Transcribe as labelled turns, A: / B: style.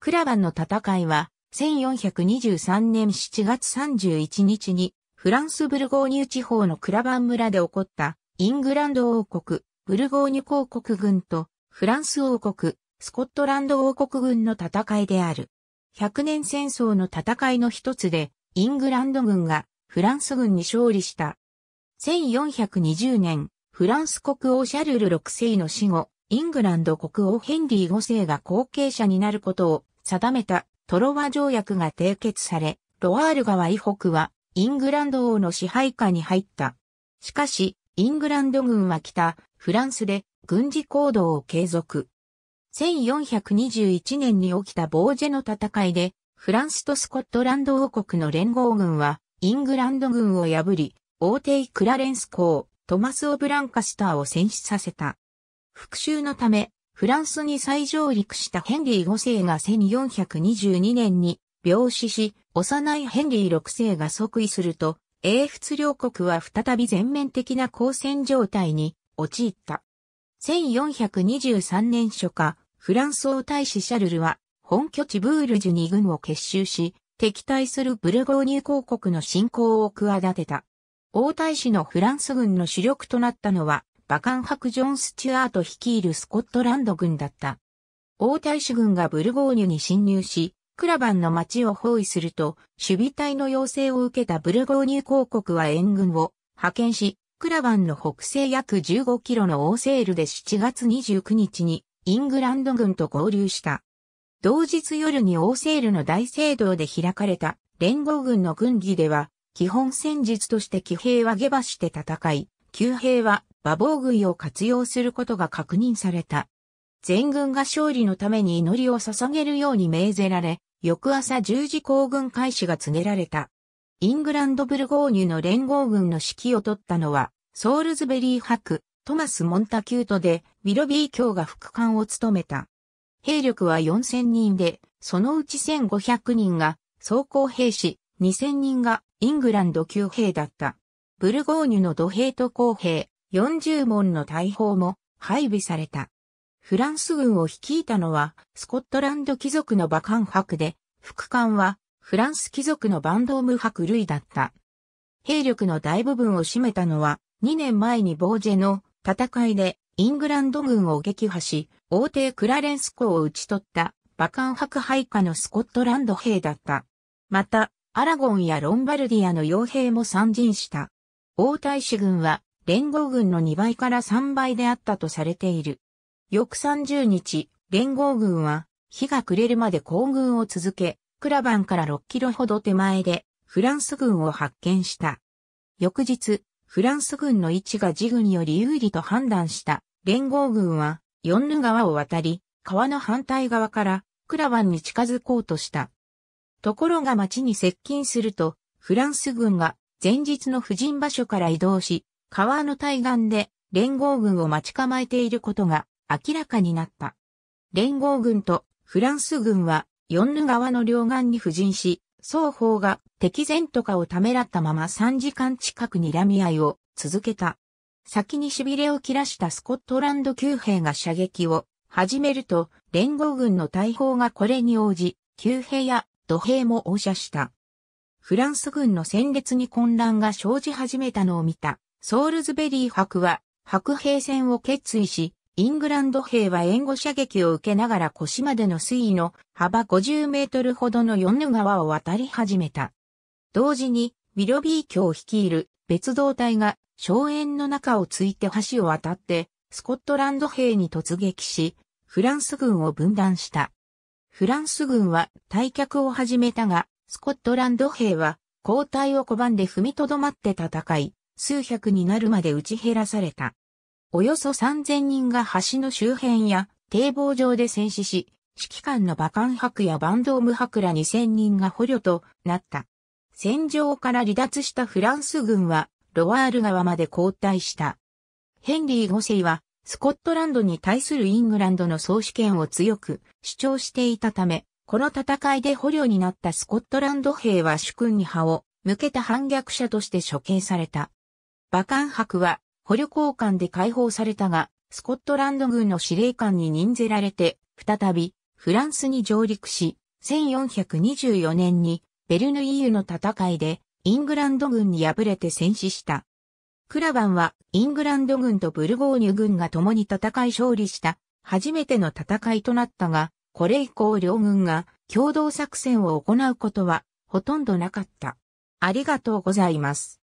A: クラバンの戦いは、1423年7月31日に、フランス・ブルゴーニュ地方のクラバン村で起こった、イングランド王国、ブルゴーニュ公国軍と、フランス王国、スコットランド王国軍の戦いである。百年戦争の戦いの一つで、イングランド軍がフランス軍に勝利した。1420年、フランス国王シャルル6世の死後、イングランド国王ヘンリー5世が後継者になることを定めたトロワ条約が締結され、ロワール川以北はイングランド王の支配下に入った。しかし、イングランド軍は北、フランスで軍事行動を継続。1421年に起きたボージェの戦いで、フランスとスコットランド王国の連合軍は、イングランド軍を破り、王帝クラレンス公、トマス・オブランカスターを戦死させた。復讐のため、フランスに再上陸したヘンリー5世が1422年に病死し、幼いヘンリー6世が即位すると、英仏両国は再び全面的な交戦状態に陥った。1423年初夏、フランス王大使シャルルは、本拠地ブールジュに軍を結集し、敵対するブルゴーニュ公国の侵攻を企てた。王大使のフランス軍の主力となったのは、バカン伯ジョン・スチュアート率いるスコットランド軍だった。王太子軍がブルゴーニュに侵入し、クラバンの町を包囲すると、守備隊の要請を受けたブルゴーニュ公国は援軍を派遣し、クラバンの北西約15キロのオーセールで7月29日にイングランド軍と合流した。同日夜にオーセールの大聖堂で開かれた連合軍の軍議では、基本戦術として騎兵は下馬して戦い、旧兵は馬防軍を活用することが確認された。全軍が勝利のために祈りを捧げるように命ぜられ、翌朝十字行軍開始が告げられた。イングランド・ブルゴーニュの連合軍の指揮を取ったのは、ソールズベリーク、トマス・モンタキュートで、ウィロビー卿が副官を務めた。兵力は4000人で、そのうち1500人が装甲兵士、2000人がイングランド級兵だった。ブルゴーニュの土兵と公兵、40門の大砲も配備された。フランス軍を率いたのは、スコットランド貴族の馬漢伯で、副官は、フランス貴族のバンドーム伯類だった。兵力の大部分を占めたのは、2年前にボージェの戦いで、イングランド軍を撃破し、王帝クラレンス公を討ち取った、馬漢伯配下のスコットランド兵だった。また、アラゴンやロンバルディアの傭兵も参陣した。王大使軍は連合軍の2倍から3倍であったとされている。翌30日、連合軍は日が暮れるまで行軍を続け、クラバンから6キロほど手前でフランス軍を発見した。翌日、フランス軍の位置が自軍より有利と判断した連合軍はヨンヌ川を渡り、川の反対側からクラバンに近づこうとした。ところが町に接近すると、フランス軍が前日の婦人場所から移動し、川の対岸で連合軍を待ち構えていることが明らかになった。連合軍とフランス軍はヨンヌ川の両岸に布陣し、双方が敵前とかをためらったまま3時間近く睨み合いを続けた。先に痺れを切らしたスコットランド級兵が射撃を始めると、連合軍の大砲がこれに応じ、旧兵や土兵も応射した。フランス軍の戦列に混乱が生じ始めたのを見た、ソールズベリー博は、白兵戦を決意し、イングランド兵は援護射撃を受けながら腰までの水位の幅50メートルほどのヨヌ川を渡り始めた。同時に、ウィロビー卿を率いる別動隊が荘園の中をついて橋を渡って、スコットランド兵に突撃し、フランス軍を分断した。フランス軍は退却を始めたが、スコットランド兵は交代を拒んで踏みとどまって戦い、数百になるまで打ち減らされた。およそ3000人が橋の周辺や堤防上で戦死し、指揮官の馬漢伯やバンドーム伯ら2000人が捕虜となった。戦場から離脱したフランス軍はロワール川まで後退した。ヘンリー5世はスコットランドに対するイングランドの総主権を強く主張していたため、この戦いで捕虜になったスコットランド兵は主君に派を向けた反逆者として処刑された。馬漢博は捕虜交換で解放されたが、スコットランド軍の司令官に任ぜられて、再びフランスに上陸し、1424年にベルヌイユの戦いでイングランド軍に敗れて戦死した。クラバンはイングランド軍とブルゴーニュ軍が共に戦い勝利した初めての戦いとなったが、これ以降両軍が共同作戦を行うことはほとんどなかった。ありがとうございます。